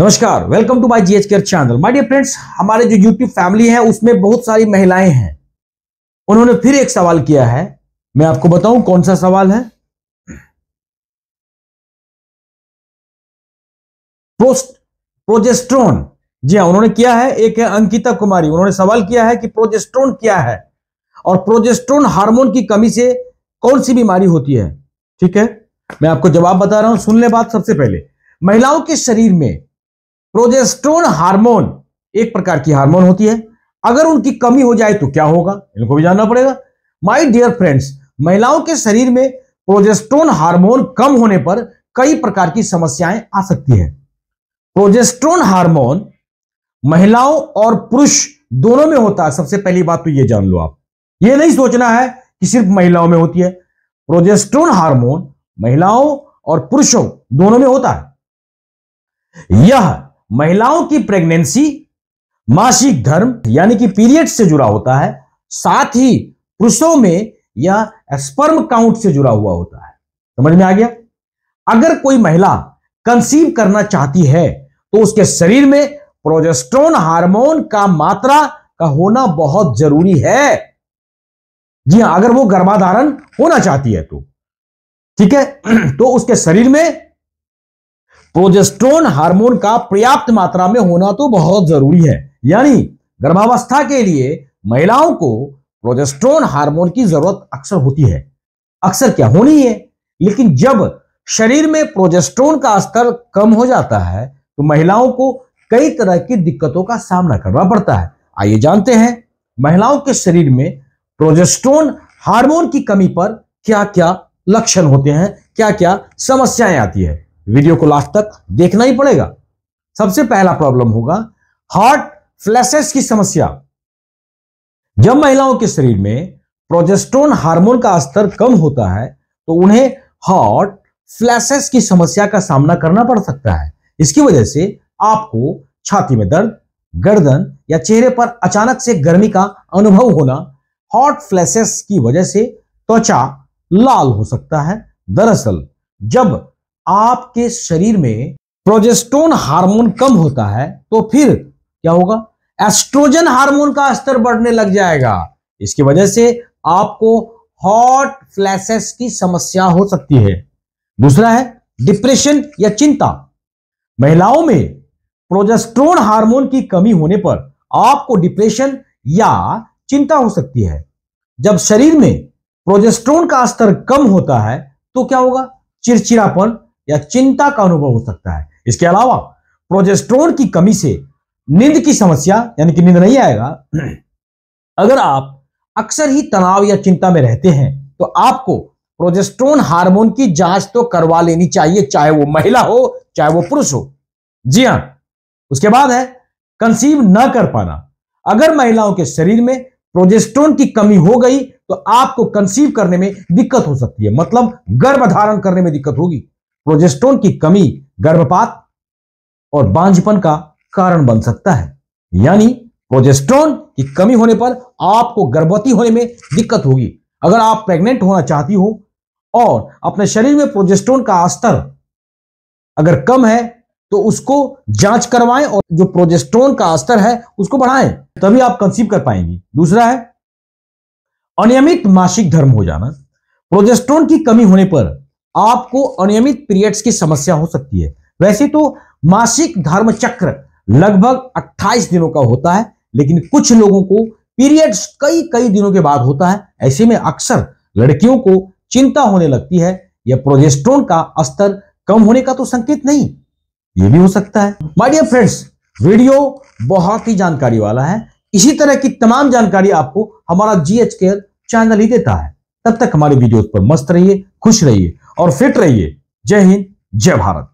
नमस्कार welcome to my GH care channel my dear friends हमारे जो यूट्यूब फैमिली है उसमें बहुत सारी महिलाएं हैं उन्होंने फिर एक सवाल किया है मैं आपको बताऊं कौन सा सवाल है प्रोस्ट प्रोजेस्ट्रोन जी हाँ उन्होंने किया है एक है अंकिता कुमारी उन्होंने सवाल किया है कि प्रोजेस्ट्रोन क्या है और प्रोजेस्ट्रोन हार्मोन की कमी से कौन सी बीमारी होती है ठीक है मैं आपको जवाब बता रहा हूं सुन ले बात सबसे पहले महिलाओं के शरीर में प्रोजेस्ट्रोन हार्मोन एक प्रकार की हार्मोन होती है अगर उनकी कमी हो जाए तो क्या होगा इनको भी जानना पड़ेगा माय डियर फ्रेंड्स महिलाओं के शरीर में प्रोजेस्ट्रोन हार्मोन कम होने पर कई प्रकार की समस्याएं आ सकती है प्रोजेस्ट्रोन हार्मोन महिलाओं और पुरुष दोनों में होता है सबसे पहली बात तो यह जान लो आप ये नहीं सोचना है कि सिर्फ महिलाओं में होती है प्रोजेस्ट्रोन हार्मोन महिलाओं और पुरुषों दोनों में होता है यह महिलाओं की प्रेगनेंसी मासिक धर्म यानी कि पीरियड से जुड़ा होता है साथ ही पुरुषों में यह स्पर्म काउंट से जुड़ा हुआ होता है समझ में आ गया अगर कोई महिला कंसीव करना चाहती है तो उसके शरीर में प्रोजेस्ट्रोन हार्मोन का मात्रा का होना बहुत जरूरी है जी हां अगर वो गर्भाधारण होना चाहती है तो ठीक है तो उसके शरीर में प्रोजेस्ट्रोन हार्मोन का पर्याप्त मात्रा में होना तो बहुत जरूरी है यानी गर्भावस्था के लिए महिलाओं को प्रोजेस्ट्रोन हार्मोन की जरूरत अक्सर होती है अक्सर क्या होनी है लेकिन जब शरीर में प्रोजेस्ट्रोन का स्तर कम हो जाता है तो महिलाओं को कई तरह की दिक्कतों का सामना करना पड़ता है आइए जानते हैं महिलाओं के शरीर में प्रोजेस्ट्रोन हार्मोन की कमी पर क्या क्या लक्षण होते हैं क्या क्या समस्याएं आती है वीडियो को लास्ट तक देखना ही पड़ेगा सबसे पहला प्रॉब्लम होगा हार्ट फ्लैशेस की समस्या जब महिलाओं के शरीर में प्रोजेस्ट्रोन हार्मोन का स्तर कम होता है तो उन्हें हार्ट फ्लैशेस की समस्या का सामना करना पड़ सकता है इसकी वजह से आपको छाती में दर्द गर्दन या चेहरे पर अचानक से गर्मी का अनुभव होना हॉट फ्लैशेस की वजह से त्वचा लाल हो सकता है दरअसल जब आपके शरीर में प्रोजेस्टोन हार्मोन कम होता है तो फिर क्या होगा एस्ट्रोजन हार्मोन का स्तर बढ़ने लग जाएगा इसकी वजह से आपको हॉट फ्लैशेस की समस्या हो सकती है दूसरा है डिप्रेशन या चिंता महिलाओं में प्रोजेस्ट्रोन हार्मोन की कमी होने पर आपको डिप्रेशन या चिंता हो सकती है जब शरीर में प्रोजेस्ट्रोन का स्तर कम होता है तो क्या होगा चिड़चिड़ापन या चिंता का अनुभव हो सकता है इसके अलावा प्रोजेस्ट्रोन की कमी से नींद की समस्या यानी कि नींद नहीं आएगा अगर आप अक्सर ही तनाव या चिंता में रहते हैं तो आपको प्रोजेस्ट्रोन हार्मोन की जांच तो करवा लेनी चाहिए चाहे वो महिला हो चाहे वो पुरुष हो जी हां उसके बाद है कंसीव न कर पाना अगर महिलाओं के शरीर में प्रोजेस्ट्रोन की कमी हो गई तो आपको कंसीव करने में दिक्कत हो सकती है मतलब गर्भ धारण करने में दिक्कत होगी प्रोजेस्ट्रोन की कमी गर्भपात और बांझपन का कारण बन सकता है यानी प्रोजेस्टोन की कमी होने पर आपको गर्भवती होने में दिक्कत होगी अगर आप प्रेग्नेंट होना चाहती हो और अपने शरीर में प्रोजेस्टोन का स्तर अगर कम है तो उसको जांच करवाएं और जो प्रोजेस्टोन का स्तर है उसको बढ़ाएं तभी आप कंसीव कर पाएंगी दूसरा है अनियमित मासिक धर्म हो जाना प्रोजेस्टोन की कमी होने पर आपको अनियमित पीरियड्स की समस्या हो सकती है वैसे तो मासिक धर्म चक्र लगभग 28 दिनों का होता है लेकिन कुछ लोगों को पीरियड्स कई कई दिनों के बाद होता है ऐसे में अक्सर लड़कियों को चिंता होने लगती है या प्रोजेस्ट्रोन का स्तर कम होने का तो संकेत नहीं ये भी हो सकता है माय डियर फ्रेंड्स वीडियो बहुत ही जानकारी वाला है इसी तरह की तमाम जानकारी आपको हमारा जीएच केयर चैनल ही देता है तब तक हमारे वीडियोज पर मस्त रहिए खुश रहिए और फिट रहिए जय हिंद जय भारत